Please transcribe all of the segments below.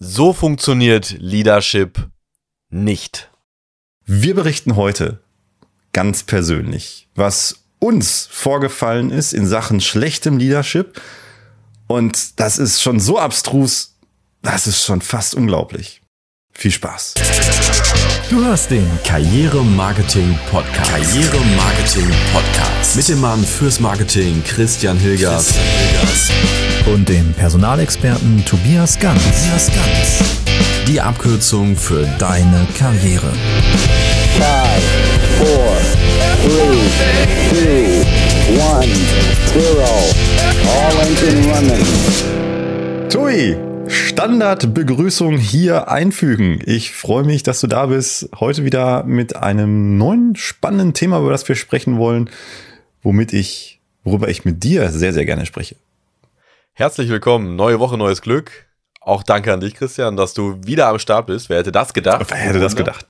So funktioniert Leadership nicht. Wir berichten heute ganz persönlich, was uns vorgefallen ist in Sachen schlechtem Leadership. Und das ist schon so abstrus, das ist schon fast unglaublich. Viel Spaß. Du hörst den Karriere Marketing Podcast. Karriere Marketing Podcast. Mit dem Mann fürs Marketing Christian Hilgers. Christian Hilgers und dem Personalexperten Tobias Ganz. Die Abkürzung für deine Karriere. Five, four, three, two, one, zero. All engine running. Tui, Standardbegrüßung hier einfügen. Ich freue mich, dass du da bist. Heute wieder mit einem neuen spannenden Thema, über das wir sprechen wollen, womit ich, worüber ich mit dir sehr, sehr gerne spreche. Herzlich willkommen, neue Woche, neues Glück. Auch danke an dich, Christian, dass du wieder am Start bist. Wer hätte das gedacht? Wer hätte das gedacht?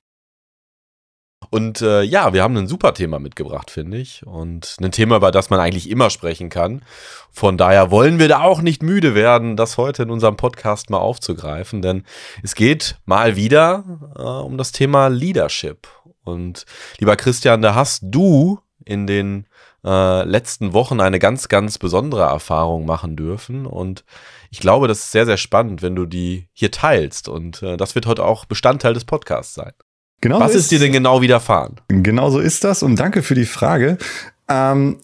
Und äh, ja, wir haben ein super Thema mitgebracht, finde ich. Und ein Thema, über das man eigentlich immer sprechen kann. Von daher wollen wir da auch nicht müde werden, das heute in unserem Podcast mal aufzugreifen. Denn es geht mal wieder äh, um das Thema Leadership. Und lieber Christian, da hast du in den äh, letzten Wochen eine ganz, ganz besondere Erfahrung machen dürfen. Und ich glaube, das ist sehr, sehr spannend, wenn du die hier teilst. Und äh, das wird heute auch Bestandteil des Podcasts sein. Genau Was so ist, ist, dir denn genau widerfahren? Genau so ist das. Und danke für die Frage. Ähm,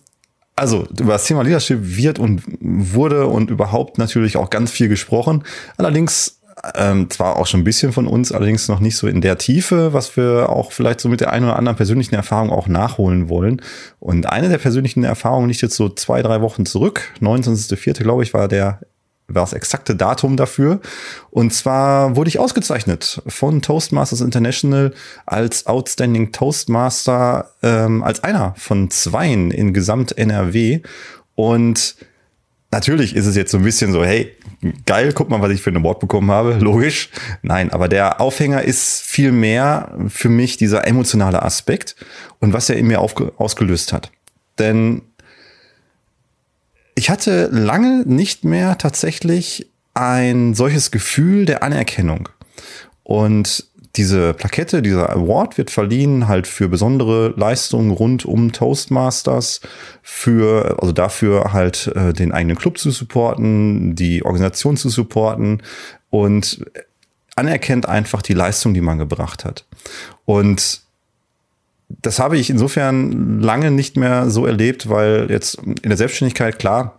also über das Thema Leadership wird und wurde und überhaupt natürlich auch ganz viel gesprochen. Allerdings ähm, zwar auch schon ein bisschen von uns, allerdings noch nicht so in der Tiefe, was wir auch vielleicht so mit der einen oder anderen persönlichen Erfahrung auch nachholen wollen. Und eine der persönlichen Erfahrungen liegt jetzt so zwei, drei Wochen zurück. 29.04. glaube ich, war der war das exakte Datum dafür. Und zwar wurde ich ausgezeichnet von Toastmasters International als Outstanding Toastmaster, ähm, als einer von zweien in Gesamt NRW. Und Natürlich ist es jetzt so ein bisschen so, hey, geil, guck mal, was ich für ein Award bekommen habe, logisch. Nein, aber der Aufhänger ist viel mehr für mich dieser emotionale Aspekt und was er in mir ausgelöst hat. Denn ich hatte lange nicht mehr tatsächlich ein solches Gefühl der Anerkennung. Und diese Plakette, dieser Award wird verliehen halt für besondere Leistungen rund um Toastmasters, für, also dafür halt äh, den eigenen Club zu supporten, die Organisation zu supporten und anerkennt einfach die Leistung, die man gebracht hat. Und das habe ich insofern lange nicht mehr so erlebt, weil jetzt in der Selbstständigkeit, klar,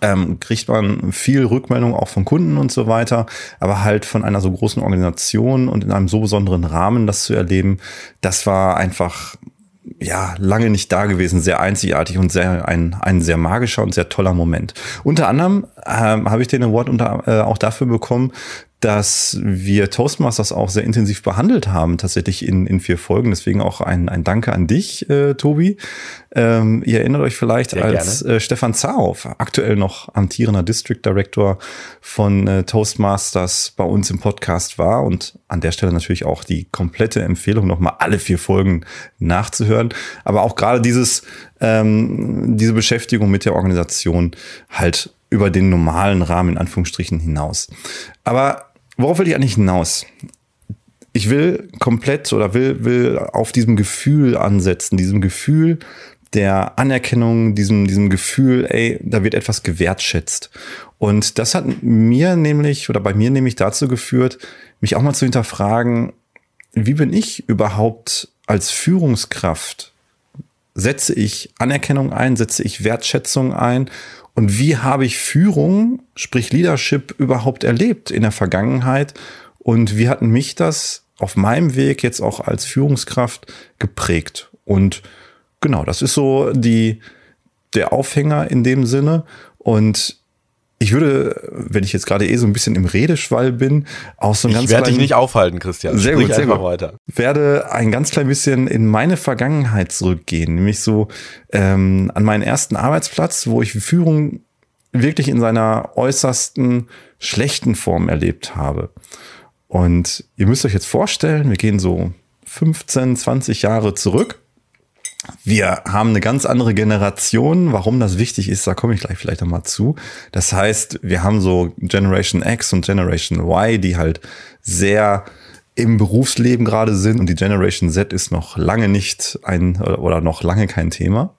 ähm, kriegt man viel Rückmeldung auch von Kunden und so weiter, aber halt von einer so großen Organisation und in einem so besonderen Rahmen das zu erleben, das war einfach ja, lange nicht da gewesen, sehr einzigartig und sehr ein, ein sehr magischer und sehr toller Moment. Unter anderem ähm, habe ich den Award unter, äh, auch dafür bekommen, dass wir Toastmasters auch sehr intensiv behandelt haben, tatsächlich in, in vier Folgen. Deswegen auch ein, ein Danke an dich, äh, Tobi, ähm, ihr erinnert euch vielleicht Sehr als äh, Stefan Zahoff, aktuell noch amtierender District Director von äh, Toastmasters, bei uns im Podcast war. Und an der Stelle natürlich auch die komplette Empfehlung, nochmal alle vier Folgen nachzuhören. Aber auch gerade dieses, ähm, diese Beschäftigung mit der Organisation halt über den normalen Rahmen in Anführungsstrichen hinaus. Aber worauf will ich eigentlich hinaus? Ich will komplett oder will, will auf diesem Gefühl ansetzen, diesem Gefühl der Anerkennung, diesem, diesem Gefühl, ey, da wird etwas gewertschätzt. Und das hat mir nämlich oder bei mir nämlich dazu geführt, mich auch mal zu hinterfragen, wie bin ich überhaupt als Führungskraft? Setze ich Anerkennung ein? Setze ich Wertschätzung ein? Und wie habe ich Führung, sprich Leadership, überhaupt erlebt in der Vergangenheit? Und wie hat mich das auf meinem Weg jetzt auch als Führungskraft geprägt? Und genau, das ist so die, der Aufhänger in dem Sinne. Und ich würde, wenn ich jetzt gerade eh so ein bisschen im Redeschwall bin, auch so ein ich ganz Ich werde dich nicht aufhalten, Christian. Sehr Sprich gut, sehr gut. weiter. werde ein ganz klein bisschen in meine Vergangenheit zurückgehen, nämlich so ähm, an meinen ersten Arbeitsplatz, wo ich Führung wirklich in seiner äußersten schlechten Form erlebt habe. Und ihr müsst euch jetzt vorstellen, wir gehen so 15, 20 Jahre zurück wir haben eine ganz andere Generation. Warum das wichtig ist, da komme ich gleich vielleicht nochmal zu. Das heißt, wir haben so Generation X und Generation Y, die halt sehr im Berufsleben gerade sind und die Generation Z ist noch lange nicht ein oder noch lange kein Thema.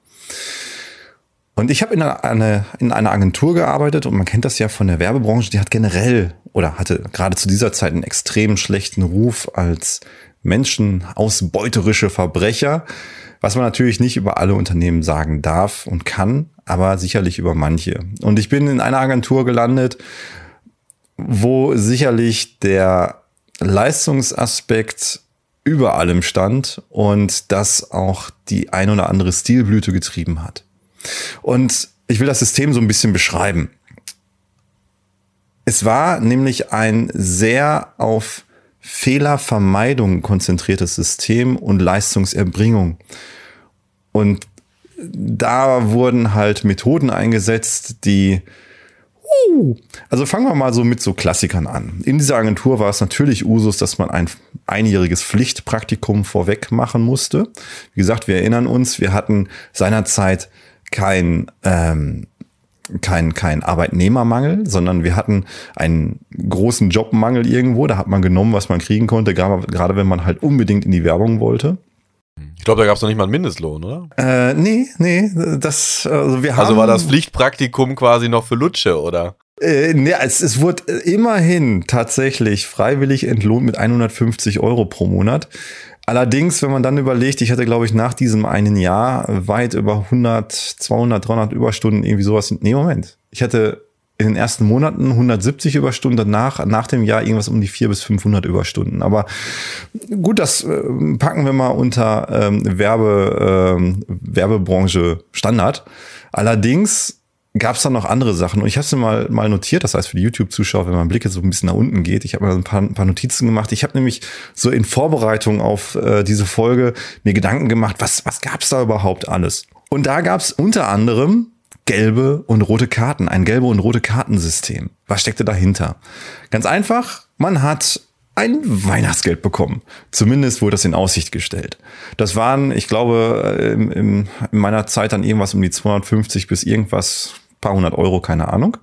Und ich habe in, eine, in einer Agentur gearbeitet und man kennt das ja von der Werbebranche, die hat generell oder hatte gerade zu dieser Zeit einen extrem schlechten Ruf als Menschen ausbeuterische Verbrecher, was man natürlich nicht über alle Unternehmen sagen darf und kann, aber sicherlich über manche. Und ich bin in einer Agentur gelandet, wo sicherlich der Leistungsaspekt über allem stand und das auch die ein oder andere Stilblüte getrieben hat. Und ich will das System so ein bisschen beschreiben. Es war nämlich ein sehr auf Fehlervermeidung konzentriertes System und Leistungserbringung. Und da wurden halt Methoden eingesetzt, die Uh, also fangen wir mal so mit so Klassikern an. In dieser Agentur war es natürlich Usus, dass man ein einjähriges Pflichtpraktikum vorweg machen musste. Wie gesagt, wir erinnern uns, wir hatten seinerzeit kein ähm, kein, kein Arbeitnehmermangel, sondern wir hatten einen großen Jobmangel irgendwo. Da hat man genommen, was man kriegen konnte, gerade, gerade wenn man halt unbedingt in die Werbung wollte. Ich glaube, da gab es noch nicht mal einen Mindestlohn, oder? Äh, nee, nee. Das, also, wir haben, also war das Pflichtpraktikum quasi noch für Lutsche, oder? Äh, ne, es, es wurde immerhin tatsächlich freiwillig entlohnt mit 150 Euro pro Monat. Allerdings, wenn man dann überlegt, ich hatte, glaube ich, nach diesem einen Jahr weit über 100, 200, 300 Überstunden, irgendwie sowas. Nee, Moment. Ich hatte in den ersten Monaten 170 Überstunden, danach, nach dem Jahr irgendwas um die 400 bis 500 Überstunden. Aber gut, das äh, packen wir mal unter ähm, Werbe, ähm, Werbebranche Standard. Allerdings gab es dann noch andere Sachen. Und ich habe es mal, mal notiert, das heißt für die YouTube-Zuschauer, wenn mein Blick jetzt so ein bisschen nach unten geht, ich habe mal ein paar, ein paar Notizen gemacht. Ich habe nämlich so in Vorbereitung auf äh, diese Folge mir Gedanken gemacht, was, was gab es da überhaupt alles? Und da gab es unter anderem gelbe und rote Karten, ein gelbe und rote Kartensystem. Was steckte dahinter? Ganz einfach, man hat ein Weihnachtsgeld bekommen. Zumindest wurde das in Aussicht gestellt. Das waren, ich glaube, äh, in, in meiner Zeit dann irgendwas um die 250 bis irgendwas paar hundert Euro, keine Ahnung.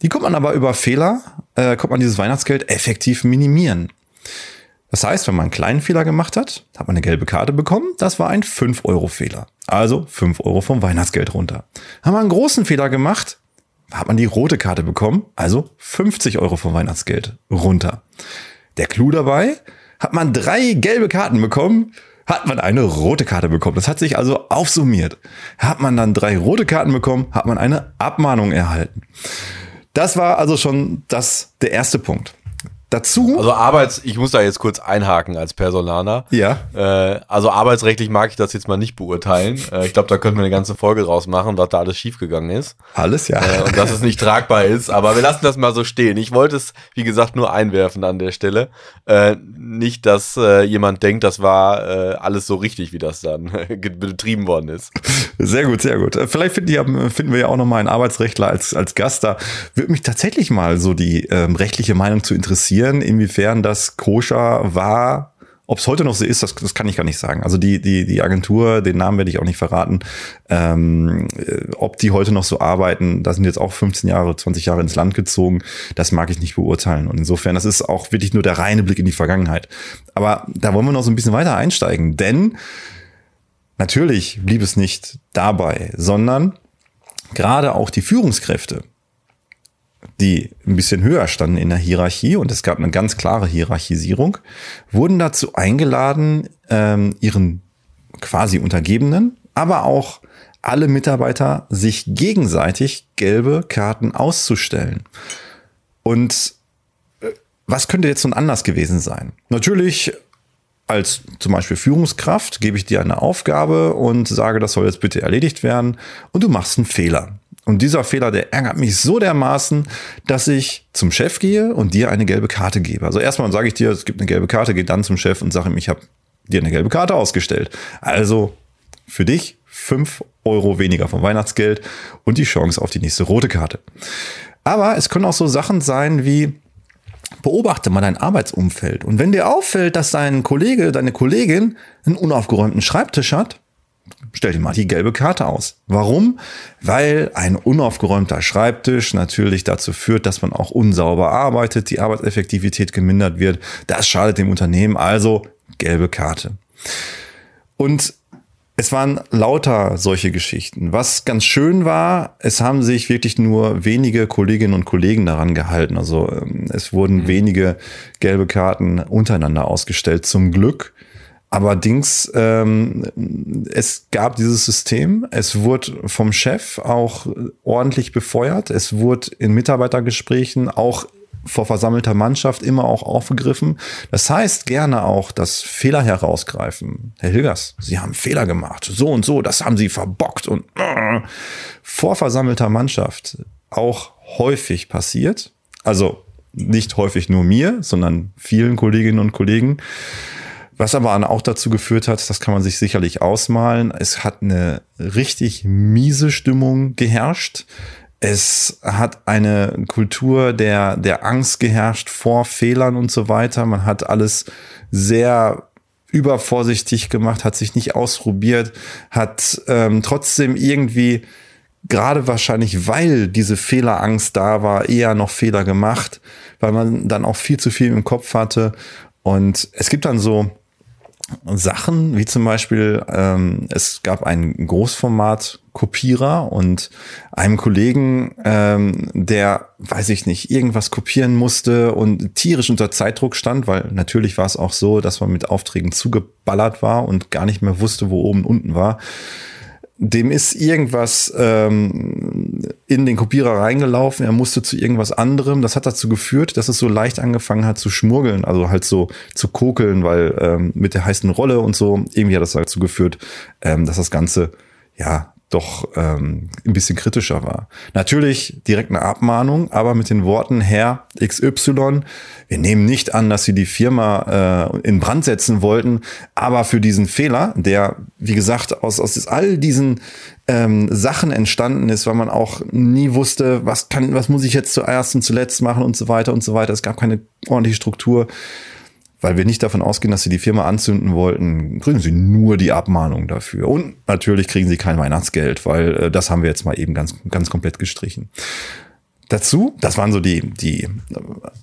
Die kommt man aber über Fehler, äh, kommt man dieses Weihnachtsgeld effektiv minimieren. Das heißt, wenn man einen kleinen Fehler gemacht hat, hat man eine gelbe Karte bekommen. Das war ein 5-Euro-Fehler. Also 5 Euro vom Weihnachtsgeld runter. Haben wir einen großen Fehler gemacht, hat man die rote Karte bekommen. Also 50 Euro vom Weihnachtsgeld runter. Der Clou dabei, hat man drei gelbe Karten bekommen, hat man eine rote Karte bekommen. Das hat sich also aufsummiert. Hat man dann drei rote Karten bekommen, hat man eine Abmahnung erhalten. Das war also schon das, der erste Punkt. Dazu. Also Arbeits, ich muss da jetzt kurz einhaken als Personaler. Ja. Äh, also arbeitsrechtlich mag ich das jetzt mal nicht beurteilen. Äh, ich glaube, da könnten wir eine ganze Folge draus machen, was da alles schiefgegangen ist. Alles ja. Äh, und dass es nicht tragbar ist. Aber wir lassen das mal so stehen. Ich wollte es, wie gesagt, nur einwerfen an der Stelle. Äh, nicht, dass äh, jemand denkt, das war äh, alles so richtig, wie das dann betrieben worden ist. Sehr gut, sehr gut. Vielleicht finden, die, finden wir ja auch nochmal einen Arbeitsrechtler als, als Gast da. Würde mich tatsächlich mal so die ähm, rechtliche Meinung zu interessieren diskutieren, inwiefern das koscher war. Ob es heute noch so ist, das, das kann ich gar nicht sagen. Also die, die, die Agentur, den Namen werde ich auch nicht verraten, ähm, äh, ob die heute noch so arbeiten, da sind jetzt auch 15 Jahre, 20 Jahre ins Land gezogen, das mag ich nicht beurteilen. Und insofern, das ist auch wirklich nur der reine Blick in die Vergangenheit. Aber da wollen wir noch so ein bisschen weiter einsteigen, denn natürlich blieb es nicht dabei, sondern gerade auch die Führungskräfte die ein bisschen höher standen in der Hierarchie und es gab eine ganz klare Hierarchisierung, wurden dazu eingeladen, ähm, ihren quasi Untergebenen, aber auch alle Mitarbeiter sich gegenseitig gelbe Karten auszustellen. Und äh, was könnte jetzt nun anders gewesen sein? Natürlich als zum Beispiel Führungskraft gebe ich dir eine Aufgabe und sage, das soll jetzt bitte erledigt werden und du machst einen Fehler. Und dieser Fehler, der ärgert mich so dermaßen, dass ich zum Chef gehe und dir eine gelbe Karte gebe. Also erstmal sage ich dir, es gibt eine gelbe Karte, gehe dann zum Chef und sage ihm, ich habe dir eine gelbe Karte ausgestellt. Also für dich 5 Euro weniger vom Weihnachtsgeld und die Chance auf die nächste rote Karte. Aber es können auch so Sachen sein wie, beobachte mal dein Arbeitsumfeld. Und wenn dir auffällt, dass dein Kollege, deine Kollegin einen unaufgeräumten Schreibtisch hat, stell dir mal die gelbe Karte aus. Warum? Weil ein unaufgeräumter Schreibtisch natürlich dazu führt, dass man auch unsauber arbeitet, die Arbeitseffektivität gemindert wird. Das schadet dem Unternehmen, also gelbe Karte. Und es waren lauter solche Geschichten. Was ganz schön war, es haben sich wirklich nur wenige Kolleginnen und Kollegen daran gehalten. Also ähm, es wurden mhm. wenige gelbe Karten untereinander ausgestellt, zum Glück. Aber Dings, ähm, es gab dieses System, es wurde vom Chef auch ordentlich befeuert, es wurde in Mitarbeitergesprächen auch vor versammelter Mannschaft immer auch aufgegriffen. Das heißt gerne auch dass Fehler herausgreifen. Herr Hilgers, Sie haben Fehler gemacht. So und so, das haben Sie verbockt und äh, vor versammelter Mannschaft auch häufig passiert. Also nicht häufig nur mir, sondern vielen Kolleginnen und Kollegen. Was aber auch dazu geführt hat, das kann man sich sicherlich ausmalen, es hat eine richtig miese Stimmung geherrscht. Es hat eine Kultur der, der Angst geherrscht vor Fehlern und so weiter. Man hat alles sehr übervorsichtig gemacht, hat sich nicht ausprobiert, hat ähm, trotzdem irgendwie gerade wahrscheinlich, weil diese Fehlerangst da war, eher noch Fehler gemacht, weil man dann auch viel zu viel im Kopf hatte. Und es gibt dann so Sachen, wie zum Beispiel, ähm, es gab einen Großformat-Kopierer und einem Kollegen, ähm, der, weiß ich nicht, irgendwas kopieren musste und tierisch unter Zeitdruck stand, weil natürlich war es auch so, dass man mit Aufträgen zugeballert war und gar nicht mehr wusste, wo oben und unten war dem ist irgendwas ähm, in den Kopierer reingelaufen, er musste zu irgendwas anderem. Das hat dazu geführt, dass es so leicht angefangen hat zu schmurgeln, also halt so zu kokeln, weil ähm, mit der heißen Rolle und so, irgendwie hat das dazu geführt, ähm, dass das Ganze ja doch ähm, ein bisschen kritischer war. Natürlich direkt eine Abmahnung, aber mit den Worten Herr XY, wir nehmen nicht an, dass Sie die Firma äh, in Brand setzen wollten, aber für diesen Fehler, der, wie gesagt, aus, aus all diesen ähm, Sachen entstanden ist, weil man auch nie wusste, was kann, was muss ich jetzt zuerst und zuletzt machen und so weiter und so weiter. Es gab keine ordentliche Struktur weil wir nicht davon ausgehen, dass sie die Firma anzünden wollten, kriegen sie nur die Abmahnung dafür. Und natürlich kriegen sie kein Weihnachtsgeld, weil äh, das haben wir jetzt mal eben ganz, ganz komplett gestrichen. Dazu, das waren so die, die äh,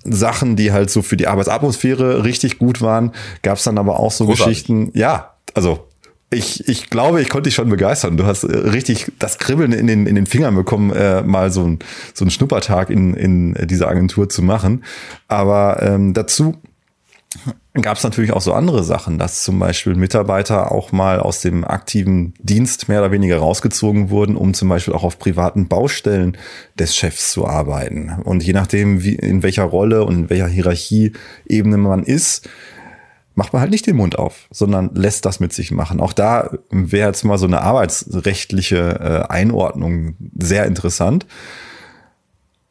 Sachen, die halt so für die Arbeitsatmosphäre richtig gut waren. Gab es dann aber auch so Großartig. Geschichten, ja, also ich, ich glaube, ich konnte dich schon begeistern. Du hast äh, richtig das Kribbeln in den, in den Fingern bekommen, äh, mal so, ein, so einen Schnuppertag in, in dieser Agentur zu machen. Aber ähm, dazu gab es natürlich auch so andere Sachen, dass zum Beispiel Mitarbeiter auch mal aus dem aktiven Dienst mehr oder weniger rausgezogen wurden, um zum Beispiel auch auf privaten Baustellen des Chefs zu arbeiten. Und je nachdem, wie, in welcher Rolle und in welcher Hierarchieebene man ist, macht man halt nicht den Mund auf, sondern lässt das mit sich machen. Auch da wäre jetzt mal so eine arbeitsrechtliche äh, Einordnung sehr interessant.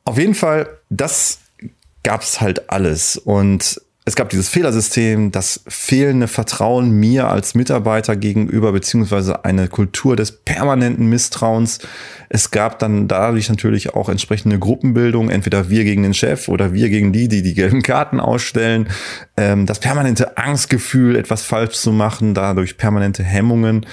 Auf jeden Fall, das gab's halt alles. Und es gab dieses Fehlersystem, das fehlende Vertrauen mir als Mitarbeiter gegenüber, beziehungsweise eine Kultur des permanenten Misstrauens. Es gab dann dadurch natürlich auch entsprechende Gruppenbildung, entweder wir gegen den Chef oder wir gegen die, die die gelben Karten ausstellen. Ähm, das permanente Angstgefühl, etwas falsch zu machen, dadurch permanente Hemmungen.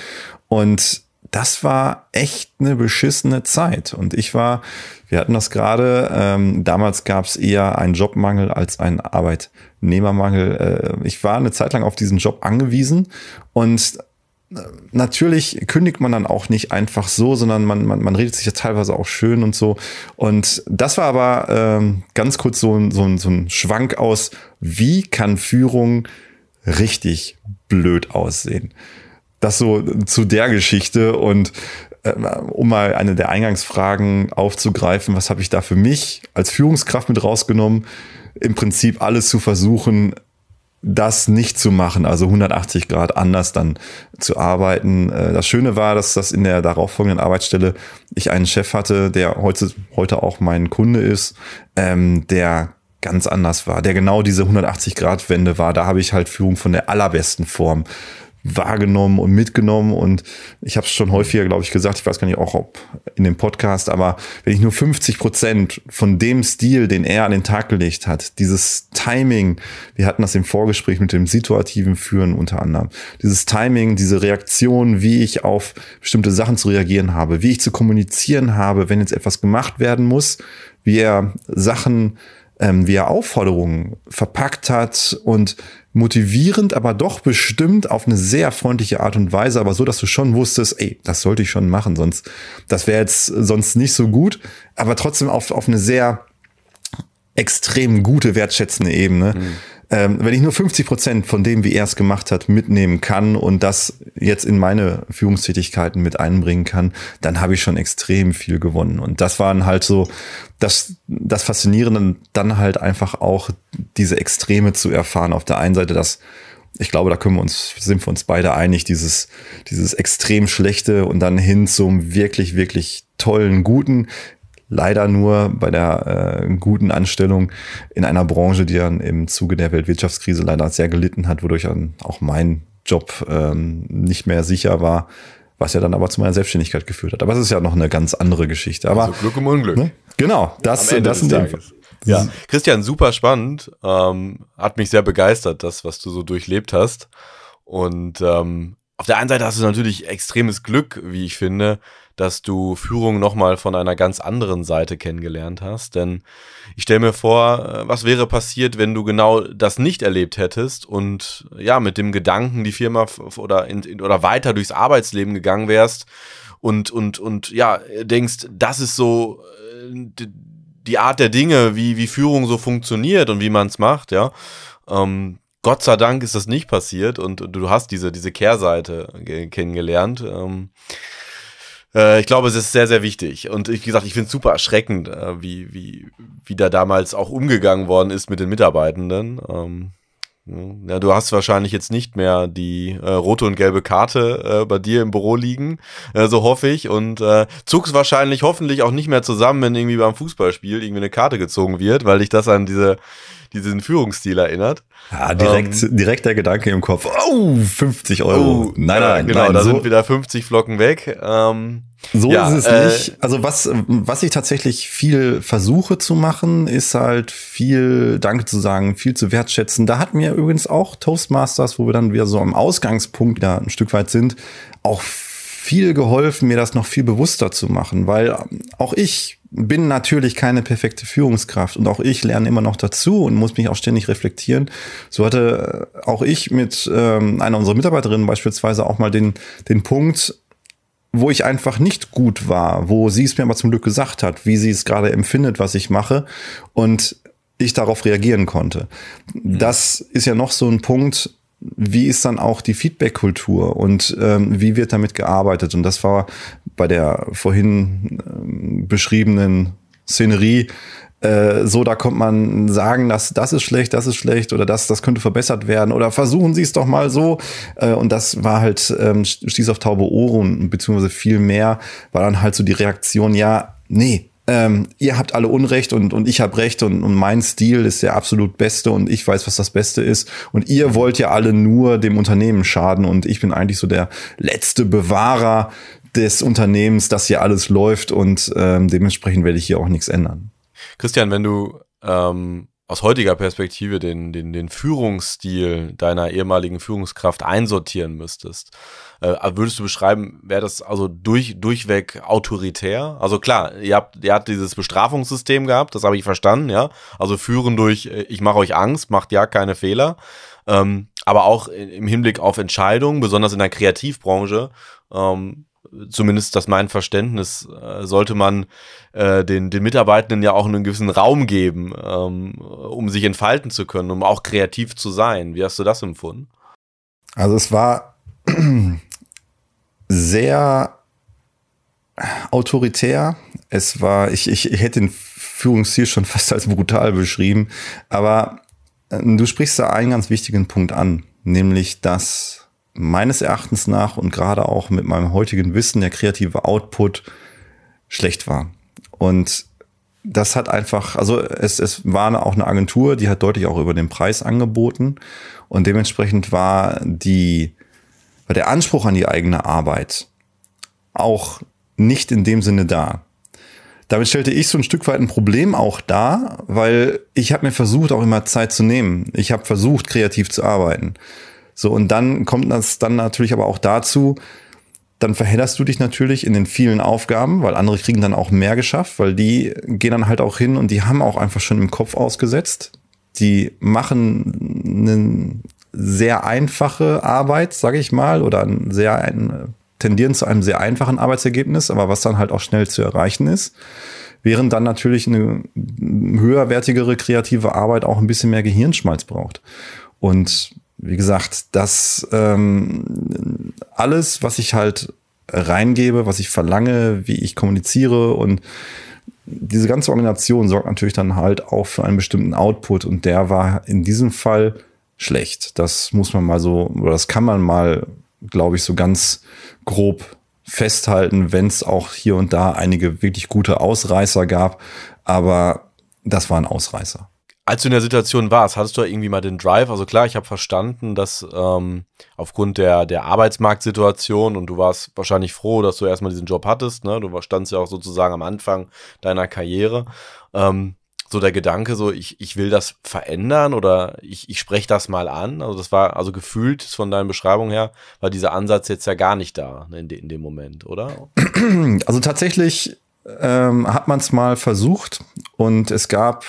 Und das war echt eine beschissene Zeit. Und ich war, wir hatten das gerade, ähm, damals gab es eher einen Jobmangel als einen Arbeitnehmermangel. Äh, ich war eine Zeit lang auf diesen Job angewiesen und äh, natürlich kündigt man dann auch nicht einfach so, sondern man, man, man redet sich ja teilweise auch schön und so. Und das war aber ähm, ganz kurz so ein, so, ein, so ein Schwank aus, wie kann Führung richtig blöd aussehen? das so zu der Geschichte und äh, um mal eine der Eingangsfragen aufzugreifen, was habe ich da für mich als Führungskraft mit rausgenommen? Im Prinzip alles zu versuchen, das nicht zu machen, also 180 Grad anders dann zu arbeiten. Äh, das Schöne war, dass das in der darauffolgenden Arbeitsstelle ich einen Chef hatte, der heute, heute auch mein Kunde ist, ähm, der ganz anders war, der genau diese 180 Grad Wende war. Da habe ich halt Führung von der allerbesten Form wahrgenommen und mitgenommen. Und ich habe es schon häufiger, glaube ich, gesagt, ich weiß gar nicht auch ob in dem Podcast, aber wenn ich nur 50 Prozent von dem Stil, den er an den Tag gelegt hat, dieses Timing, wir hatten das im Vorgespräch mit dem situativen Führen unter anderem, dieses Timing, diese Reaktion, wie ich auf bestimmte Sachen zu reagieren habe, wie ich zu kommunizieren habe, wenn jetzt etwas gemacht werden muss, wie er Sachen ähm, wie er Aufforderungen verpackt hat und motivierend, aber doch bestimmt auf eine sehr freundliche Art und Weise, aber so, dass du schon wusstest, ey, das sollte ich schon machen, sonst, das wäre jetzt sonst nicht so gut, aber trotzdem auf, auf eine sehr extrem gute, wertschätzende Ebene. Mhm ähm, wenn ich nur 50 Prozent von dem, wie er es gemacht hat, mitnehmen kann und das jetzt in meine Führungstätigkeiten mit einbringen kann, dann habe ich schon extrem viel gewonnen. Und das waren halt so, das, das Faszinierende, dann halt einfach auch diese Extreme zu erfahren. Auf der einen Seite dass ich glaube, da können wir uns, sind wir uns beide einig, dieses, dieses extrem schlechte und dann hin zum wirklich, wirklich tollen, guten, leider nur bei der äh, guten Anstellung in einer Branche, die dann im Zuge der Weltwirtschaftskrise leider sehr gelitten hat, wodurch dann auch mein Job ähm, nicht mehr sicher war, was ja dann aber zu meiner Selbstständigkeit geführt hat. Aber es ist ja noch eine ganz andere Geschichte. Aber also Glück im Unglück. Ne? Genau, das, ja, das sind die. Ja. Christian, super spannend. Ähm, hat mich sehr begeistert, das, was du so durchlebt hast. Und ähm, auf der einen Seite hast du natürlich extremes Glück, wie ich finde, dass du Führung nochmal von einer ganz anderen Seite kennengelernt hast. Denn ich stelle mir vor, äh, was wäre passiert, wenn du genau das nicht erlebt hättest und ja, mit dem Gedanken, die Firma oder, in, oder weiter durchs Arbeitsleben gegangen wärst und, und, und ja, denkst, das ist so äh, die Art der Dinge, wie, wie Führung so funktioniert und wie man es macht, ja. Ähm, Gott sei Dank ist das nicht passiert und du hast diese, diese Kehrseite kennengelernt. Ähm, äh, ich glaube, es ist sehr, sehr wichtig. Und wie gesagt, ich finde es super erschreckend, äh, wie, wie, wie da damals auch umgegangen worden ist mit den Mitarbeitenden. Ähm, Ne? Ja, du hast wahrscheinlich jetzt nicht mehr die äh, rote und gelbe Karte äh, bei dir im Büro liegen, äh, so hoffe ich. Und äh, zuckst wahrscheinlich hoffentlich auch nicht mehr zusammen, wenn irgendwie beim Fußballspiel irgendwie eine Karte gezogen wird, weil dich das an diese, diesen Führungsstil erinnert. Ja, direkt, ähm, direkt der Gedanke im Kopf, oh, 50 Euro. Oh, nein, nein, genau, nein. Da so sind wieder 50 Flocken weg. Ähm, so ja, ist es äh, nicht. Also was, was ich tatsächlich viel versuche zu machen, ist halt viel Danke zu sagen, viel zu wertschätzen. Da hat mir übrigens auch Toastmasters, wo wir dann wieder so am Ausgangspunkt wieder ein Stück weit sind, auch viel geholfen, mir das noch viel bewusster zu machen, weil auch ich bin natürlich keine perfekte Führungskraft und auch ich lerne immer noch dazu und muss mich auch ständig reflektieren. So hatte auch ich mit ähm, einer unserer Mitarbeiterinnen beispielsweise auch mal den, den Punkt, wo ich einfach nicht gut war, wo sie es mir aber zum Glück gesagt hat, wie sie es gerade empfindet, was ich mache und ich darauf reagieren konnte. Mhm. Das ist ja noch so ein Punkt, wie ist dann auch die Feedback-Kultur und ähm, wie wird damit gearbeitet? Und das war bei der vorhin ähm, beschriebenen Szenerie äh, so, da kommt man sagen, dass das ist schlecht, das ist schlecht oder das, das könnte verbessert werden oder versuchen Sie es doch mal so. Äh, und das war halt ähm, stieß auf taube Ohren, beziehungsweise viel mehr war dann halt so die Reaktion, ja, nee, ähm, ihr habt alle Unrecht und, und ich habe Recht und, und mein Stil ist der absolut beste und ich weiß, was das Beste ist. Und ihr wollt ja alle nur dem Unternehmen schaden und ich bin eigentlich so der letzte Bewahrer des Unternehmens, dass hier alles läuft und ähm, dementsprechend werde ich hier auch nichts ändern. Christian, wenn du ähm, aus heutiger Perspektive den, den, den Führungsstil deiner ehemaligen Führungskraft einsortieren müsstest, äh, würdest du beschreiben, wäre das also durch, durchweg autoritär? Also klar, ihr habt, ihr habt dieses Bestrafungssystem gehabt, das habe ich verstanden, ja. Also führen durch, äh, ich mache euch Angst, macht ja keine Fehler. Ähm, aber auch im Hinblick auf Entscheidungen, besonders in der Kreativbranche, ähm, zumindest das mein Verständnis, äh, sollte man äh, den, den Mitarbeitenden ja auch einen gewissen Raum geben, ähm, um sich entfalten zu können, um auch kreativ zu sein. Wie hast du das empfunden? Also es war sehr autoritär. Es war, ich, ich, ich hätte den Führungsstil schon fast als brutal beschrieben, aber äh, du sprichst da einen ganz wichtigen Punkt an, nämlich dass meines Erachtens nach und gerade auch mit meinem heutigen Wissen der kreative Output schlecht war. Und das hat einfach, also es, es war auch eine Agentur, die hat deutlich auch über den Preis angeboten. Und dementsprechend war die, war der Anspruch an die eigene Arbeit auch nicht in dem Sinne da. Damit stellte ich so ein Stück weit ein Problem auch dar, weil ich habe mir versucht, auch immer Zeit zu nehmen. Ich habe versucht, kreativ zu arbeiten. So, und dann kommt das dann natürlich aber auch dazu, dann verhedderst du dich natürlich in den vielen Aufgaben, weil andere kriegen dann auch mehr geschafft, weil die gehen dann halt auch hin und die haben auch einfach schon im Kopf ausgesetzt. Die machen eine sehr einfache Arbeit, sage ich mal, oder ein sehr ein, tendieren zu einem sehr einfachen Arbeitsergebnis, aber was dann halt auch schnell zu erreichen ist, während dann natürlich eine höherwertigere kreative Arbeit auch ein bisschen mehr Gehirnschmalz braucht. Und wie gesagt, das ähm, alles, was ich halt reingebe, was ich verlange, wie ich kommuniziere und diese ganze Organisation sorgt natürlich dann halt auch für einen bestimmten Output und der war in diesem Fall schlecht. Das muss man mal so, oder das kann man mal, glaube ich, so ganz grob festhalten, wenn es auch hier und da einige wirklich gute Ausreißer gab. Aber das war ein Ausreißer als du in der Situation warst, hattest du da irgendwie mal den Drive? Also klar, ich habe verstanden, dass ähm, aufgrund der, der Arbeitsmarktsituation und du warst wahrscheinlich froh, dass du erstmal diesen Job hattest, ne? Du standst ja auch sozusagen am Anfang deiner Karriere. Ähm, so der Gedanke, so ich, ich will das verändern oder ich, ich spreche das mal an. Also das war, also gefühlt von deinen Beschreibungen her, war dieser Ansatz jetzt ja gar nicht da ne, in, de, in dem Moment, oder? Also tatsächlich ähm, hat man es mal versucht und es gab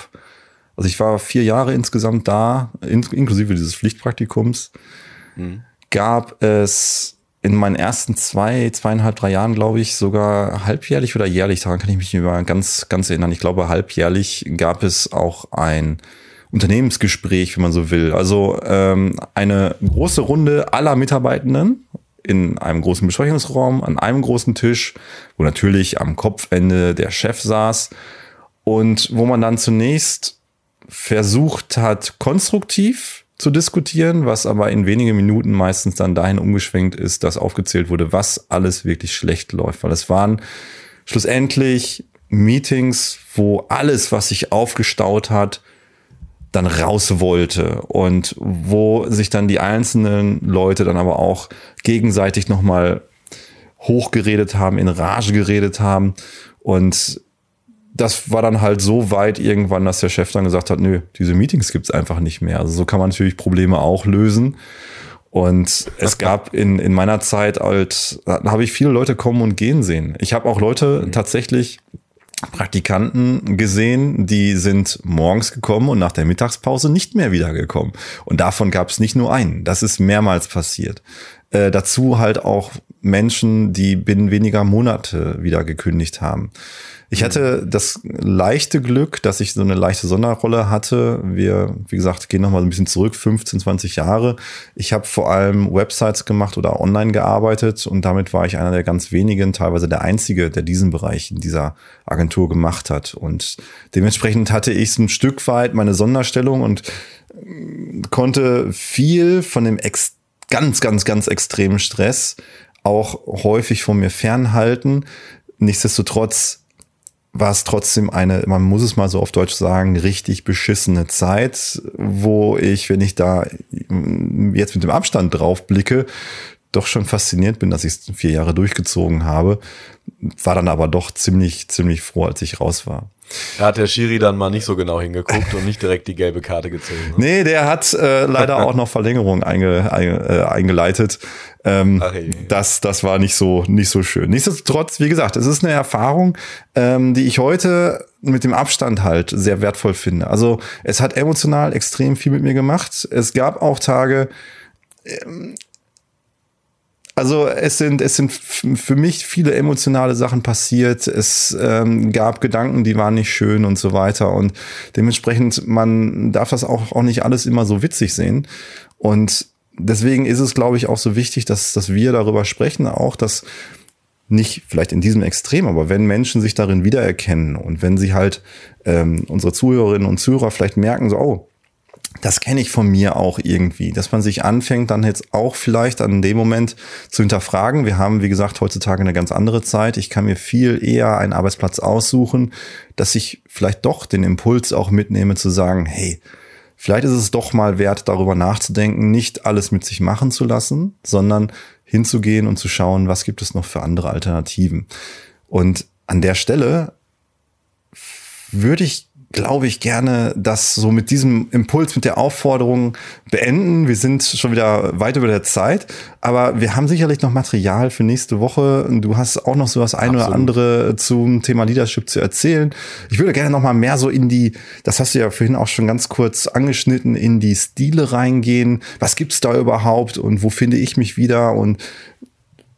also ich war vier Jahre insgesamt da, in, inklusive dieses Pflichtpraktikums. Mhm. Gab es in meinen ersten zwei, zweieinhalb, drei Jahren, glaube ich, sogar halbjährlich oder jährlich, daran kann ich mich über ganz, ganz erinnern. Ich glaube, halbjährlich gab es auch ein Unternehmensgespräch, wenn man so will. Also ähm, eine große Runde aller Mitarbeitenden in einem großen Besprechungsraum, an einem großen Tisch, wo natürlich am Kopfende der Chef saß und wo man dann zunächst versucht hat, konstruktiv zu diskutieren, was aber in wenigen Minuten meistens dann dahin umgeschwenkt ist, dass aufgezählt wurde, was alles wirklich schlecht läuft. Weil es waren schlussendlich Meetings, wo alles, was sich aufgestaut hat, dann raus wollte und wo sich dann die einzelnen Leute dann aber auch gegenseitig nochmal hochgeredet haben, in Rage geredet haben und das war dann halt so weit irgendwann, dass der Chef dann gesagt hat, nö, diese Meetings gibt's einfach nicht mehr. Also so kann man natürlich Probleme auch lösen. Und es gab in, in meiner Zeit halt, habe ich viele Leute kommen und gehen sehen. Ich habe auch Leute mhm. tatsächlich Praktikanten gesehen, die sind morgens gekommen und nach der Mittagspause nicht mehr wiedergekommen. Und davon gab es nicht nur einen. Das ist mehrmals passiert. Äh, dazu halt auch Menschen, die binnen weniger Monate wieder gekündigt haben. Ich hatte das leichte Glück, dass ich so eine leichte Sonderrolle hatte. Wir, wie gesagt, gehen nochmal so ein bisschen zurück, 15, 20 Jahre. Ich habe vor allem Websites gemacht oder online gearbeitet und damit war ich einer der ganz wenigen, teilweise der einzige, der diesen Bereich in dieser Agentur gemacht hat. Und dementsprechend hatte ich so ein Stück weit meine Sonderstellung und mm, konnte viel von dem Ex ganz, ganz, ganz extremen Stress auch häufig von mir fernhalten. Nichtsdestotrotz war es trotzdem eine, man muss es mal so auf Deutsch sagen, richtig beschissene Zeit, wo ich, wenn ich da mm, jetzt mit dem Abstand drauf blicke, doch schon fasziniert bin, dass ich es vier Jahre durchgezogen habe. War dann aber doch ziemlich, ziemlich froh, als ich raus war. Da hat der Schiri dann mal nicht so genau hingeguckt und nicht direkt die gelbe Karte gezogen. Ne? Nee, der hat äh, leider auch noch Verlängerung einge, äh, eingeleitet. Ähm, hey. das, das war nicht so, nicht so schön. Nichtsdestotrotz, wie gesagt, es ist eine Erfahrung, ähm, die ich heute mit dem Abstand halt sehr wertvoll finde. Also es hat emotional extrem viel mit mir gemacht. Es gab auch Tage, ähm, also es sind, es sind für mich viele emotionale Sachen passiert. Es ähm, gab Gedanken, die waren nicht schön und so weiter. Und dementsprechend, man darf das auch, auch nicht alles immer so witzig sehen. Und deswegen ist es, glaube ich, auch so wichtig, dass, dass wir darüber sprechen, auch dass nicht vielleicht in diesem Extrem, aber wenn Menschen sich darin wiedererkennen und wenn sie halt ähm, unsere Zuhörerinnen und Zuhörer vielleicht merken, so, oh, das kenne ich von mir auch irgendwie, dass man sich anfängt, dann jetzt auch vielleicht an dem Moment zu hinterfragen. Wir haben, wie gesagt, heutzutage eine ganz andere Zeit. Ich kann mir viel eher einen Arbeitsplatz aussuchen, dass ich vielleicht doch den Impuls auch mitnehme zu sagen, hey, vielleicht ist es doch mal wert, darüber nachzudenken, nicht alles mit sich machen zu lassen, sondern hinzugehen und zu schauen, was gibt es noch für andere Alternativen. Und an der Stelle würde ich glaube ich, gerne das so mit diesem Impuls, mit der Aufforderung beenden. Wir sind schon wieder weit über der Zeit, aber wir haben sicherlich noch Material für nächste Woche. Du hast auch noch so das ein Absolut. oder andere zum Thema Leadership zu erzählen. Ich würde gerne noch mal mehr so in die, das hast du ja vorhin auch schon ganz kurz angeschnitten, in die Stile reingehen. Was gibt's da überhaupt und wo finde ich mich wieder und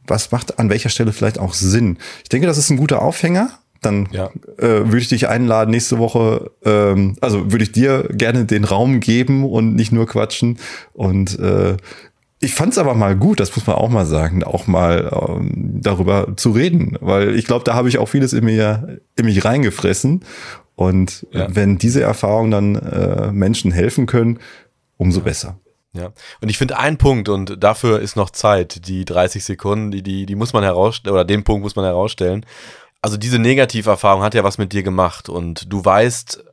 was macht an welcher Stelle vielleicht auch Sinn? Ich denke, das ist ein guter Aufhänger dann ja. äh, würde ich dich einladen nächste Woche, ähm, also würde ich dir gerne den Raum geben und nicht nur quatschen. Und äh, ich fand es aber mal gut, das muss man auch mal sagen, auch mal ähm, darüber zu reden, weil ich glaube, da habe ich auch vieles in mir in mich reingefressen. Und ja. wenn diese Erfahrungen dann äh, Menschen helfen können, umso ja. besser. Ja, und ich finde einen Punkt und dafür ist noch Zeit, die 30 Sekunden, die, die, die muss man herausstellen, oder den Punkt muss man herausstellen also diese Negativerfahrung hat ja was mit dir gemacht und du weißt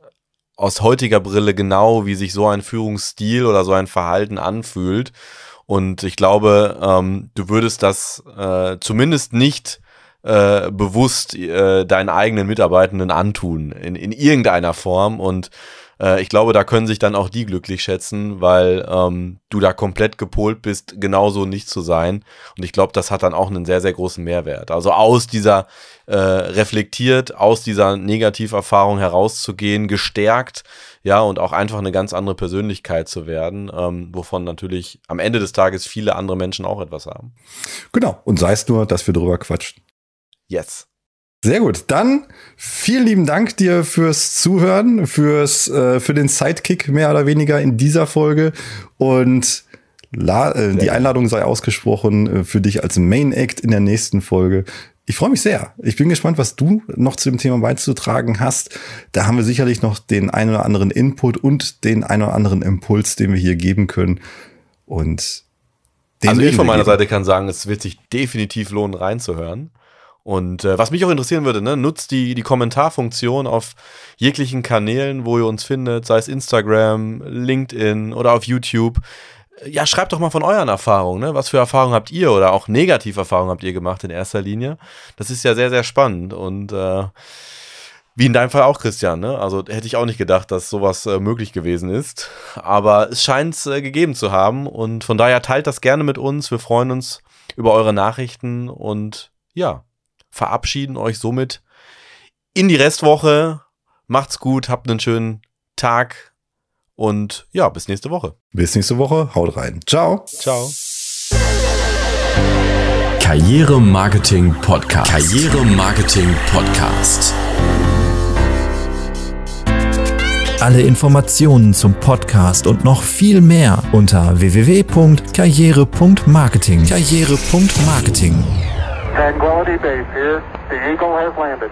aus heutiger Brille genau, wie sich so ein Führungsstil oder so ein Verhalten anfühlt. Und ich glaube, ähm, du würdest das äh, zumindest nicht äh, bewusst äh, deinen eigenen Mitarbeitenden antun, in, in irgendeiner Form. Und äh, ich glaube, da können sich dann auch die glücklich schätzen, weil ähm, du da komplett gepolt bist, genauso nicht zu sein. Und ich glaube, das hat dann auch einen sehr, sehr großen Mehrwert. Also aus dieser äh, reflektiert, aus dieser Negativerfahrung herauszugehen, gestärkt, ja, und auch einfach eine ganz andere Persönlichkeit zu werden, ähm, wovon natürlich am Ende des Tages viele andere Menschen auch etwas haben. Genau, und sei es nur, dass wir drüber quatschen. Yes. Sehr gut. Dann vielen lieben Dank dir fürs Zuhören, fürs, äh, für den Sidekick mehr oder weniger in dieser Folge. Und La äh, die Einladung sei ausgesprochen äh, für dich als Main Act in der nächsten Folge. Ich freue mich sehr. Ich bin gespannt, was du noch zu dem Thema beizutragen hast. Da haben wir sicherlich noch den ein oder anderen Input und den ein oder anderen Impuls, den wir hier geben können. Und den also ich von meiner geben. Seite kann sagen, es wird sich definitiv lohnen, reinzuhören. Und äh, was mich auch interessieren würde, ne, nutzt die, die Kommentarfunktion auf jeglichen Kanälen, wo ihr uns findet, sei es Instagram, LinkedIn oder auf YouTube. Ja, schreibt doch mal von euren Erfahrungen. Ne? Was für Erfahrungen habt ihr oder auch negative Erfahrungen habt ihr gemacht in erster Linie? Das ist ja sehr, sehr spannend. Und äh, wie in deinem Fall auch, Christian. Ne? Also hätte ich auch nicht gedacht, dass sowas äh, möglich gewesen ist. Aber es scheint es äh, gegeben zu haben. Und von daher teilt das gerne mit uns. Wir freuen uns über eure Nachrichten. Und ja, verabschieden euch somit in die Restwoche. Macht's gut, habt einen schönen Tag und ja, bis nächste Woche. Bis nächste Woche, haut rein. Ciao. Ciao. Karriere Marketing Podcast. Karriere Marketing Podcast. Alle Informationen zum Podcast und noch viel mehr unter www.karriere.marketing. Karriere.marketing. Tranquility Base here. The Eagle has landed.